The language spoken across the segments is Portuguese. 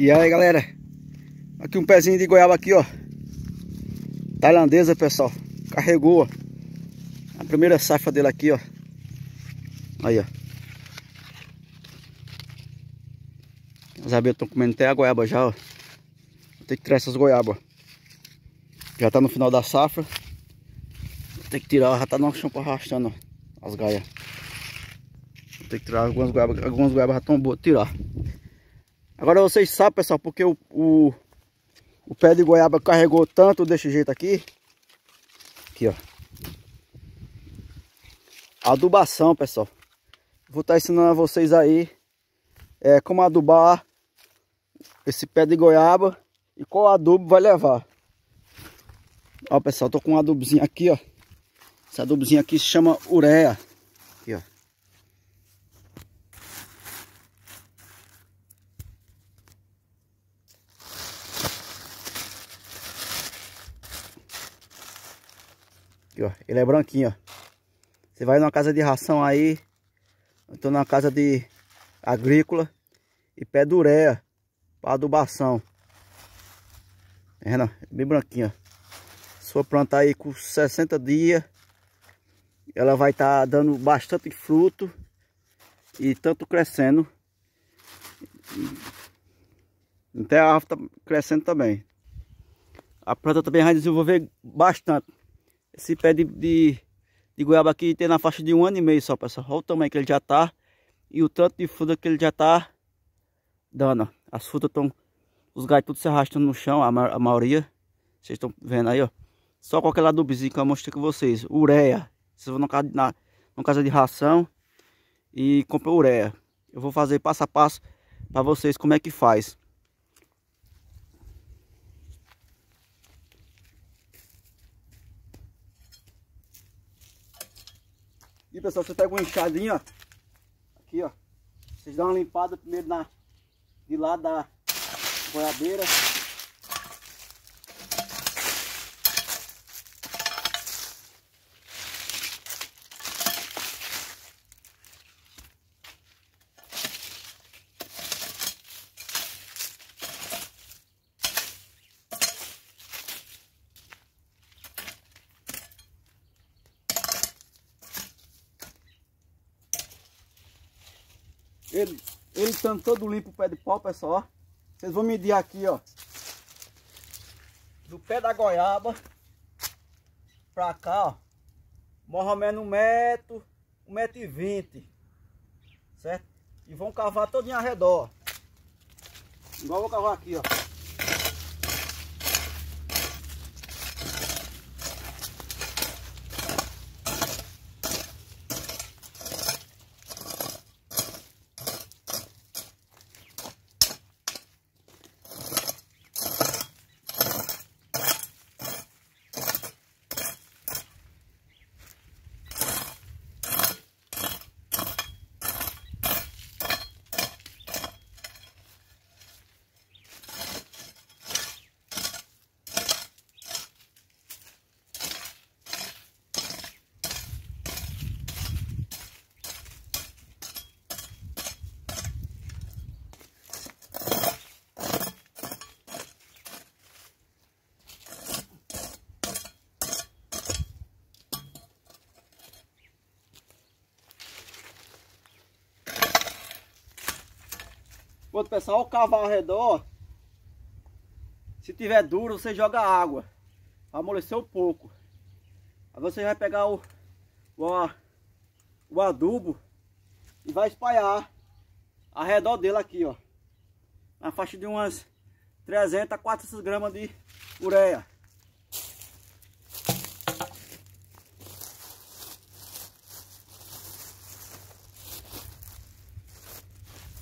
E aí, galera. Aqui um pezinho de goiaba aqui, ó. Tailandesa, pessoal. Carregou, ó. A primeira safra dele aqui, ó. Aí, ó. As abelhas estão comendo até a goiaba já, ó. Vou ter que tirar essas goiabas, Já tá no final da safra. Vou ter que tirar, já tá no chão arrastando, ó. As gaias. Vou ter que tirar algumas goiabas. Algumas goiabas já estão boas tirar. Agora vocês sabem, pessoal, porque o, o, o pé de goiaba carregou tanto desse jeito aqui. Aqui, ó. Adubação, pessoal. Vou estar ensinando a vocês aí é, como adubar esse pé de goiaba e qual adubo vai levar. Ó, pessoal, tô com um adubozinho aqui, ó. Esse adubozinho aqui se chama ureia. Aqui, ó. Ele é branquinho, ó. Você vai numa casa de ração aí. Então numa casa de agrícola. E pé de Para adubação. É, não, é bem branquinho, ó. Sua planta aí com 60 dias. Ela vai estar tá dando bastante fruto. E tanto crescendo. Até a árvore tá crescendo também. A planta também vai desenvolver bastante. Esse pé de, de, de goiaba aqui tem na faixa de um ano e meio só, pessoal. Olha o tamanho que ele já tá. E o tanto de fruta que ele já tá dando. As frutas estão... Os galhos tudo se arrastando no chão, a, ma a maioria. Vocês estão vendo aí, ó. Só qualquer lado do que eu mostrei com vocês. Ureia. Vocês vão na, na casa de ração e compra ureia. Eu vou fazer passo a passo para vocês como é que faz. Aqui, pessoal, você pega uma enxadinha, ó. Aqui, ó. Vocês dão uma limpada primeiro na, de lá da goiabeira. Ele, ele estando todo limpo o pé de pau, pessoal, ó. Vocês vão medir aqui, ó. Do pé da goiaba pra cá, ó. Mais ou menos um metro, um metro e vinte. Certo? E vão cavar todo em arredor, ó. Igual eu vou cavar aqui, ó. Enquanto o pessoal cavar ao redor, se tiver duro, você joga água. Amolecer um pouco. Aí você vai pegar o, o, o adubo e vai espalhar ao redor dele aqui, ó. Na faixa de umas 300 a 400 gramas de ureia.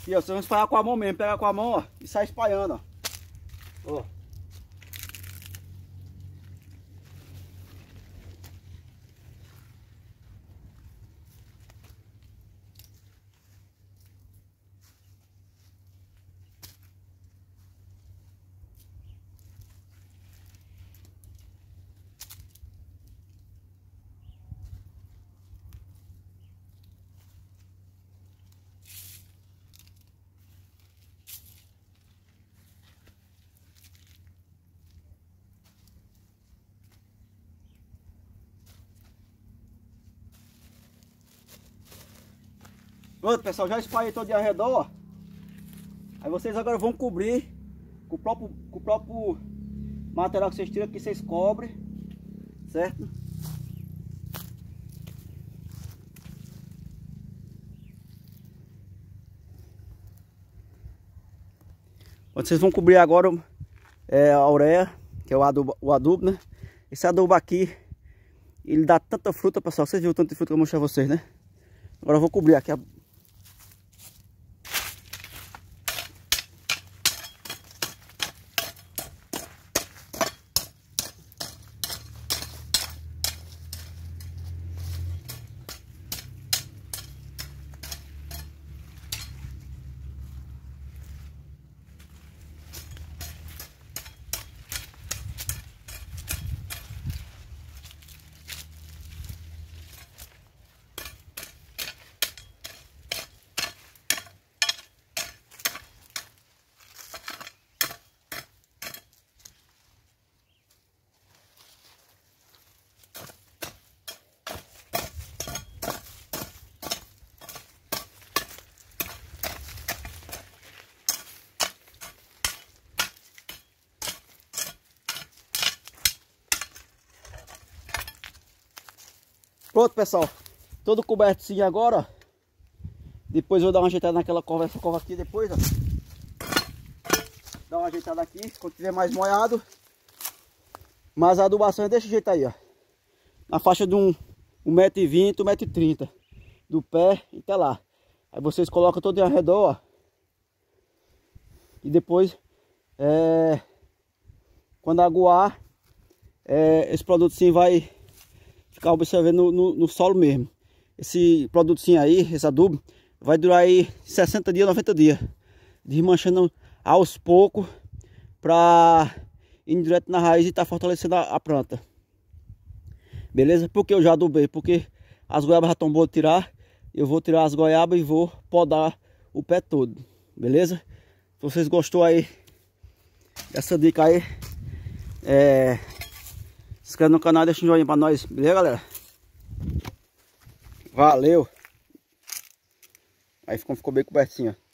E ó, você vai espalhar com a mão mesmo. Pega com a mão, ó, e sai espalhando, ó. Ó. Pronto, pessoal, já espalhei todo de arredor. Aí vocês agora vão cobrir com o próprio, com o próprio material que vocês tiram aqui, vocês cobrem, certo? Vocês vão cobrir agora é, a ureia, que é o adubo, o adubo, né? Esse adubo aqui, ele dá tanta fruta, pessoal. Vocês viram tanto de fruta que eu mostrei a vocês, né? Agora eu vou cobrir aqui a Pronto, pessoal. Todo coberto assim agora, Depois eu vou dar uma ajeitada naquela cova, essa cova aqui depois, ó. Dá uma ajeitada aqui, quando tiver mais molhado. Mas a adubação é desse jeito aí, ó. Na faixa de um 1,20m, 1,30m. Do pé e até lá. Aí vocês colocam todo em redor, ó. E depois, é... Quando aguar, é... esse produto sim vai ficar observando no, no, no solo mesmo. Esse produtinho aí, esse adubo, vai durar aí 60 dias, 90 dias. Desmanchando aos poucos para ir direto na raiz e tá fortalecendo a, a, planta. Beleza? por que eu já adubei, porque as goiabas já estão boas de tirar. Eu vou tirar as goiabas e vou podar o pé todo. Beleza? Se vocês gostou aí dessa dica aí, é, se inscreve no canal, deixa um joinha pra nós. Beleza, galera? Valeu! Aí ficou, ficou bem cobertinho, ó.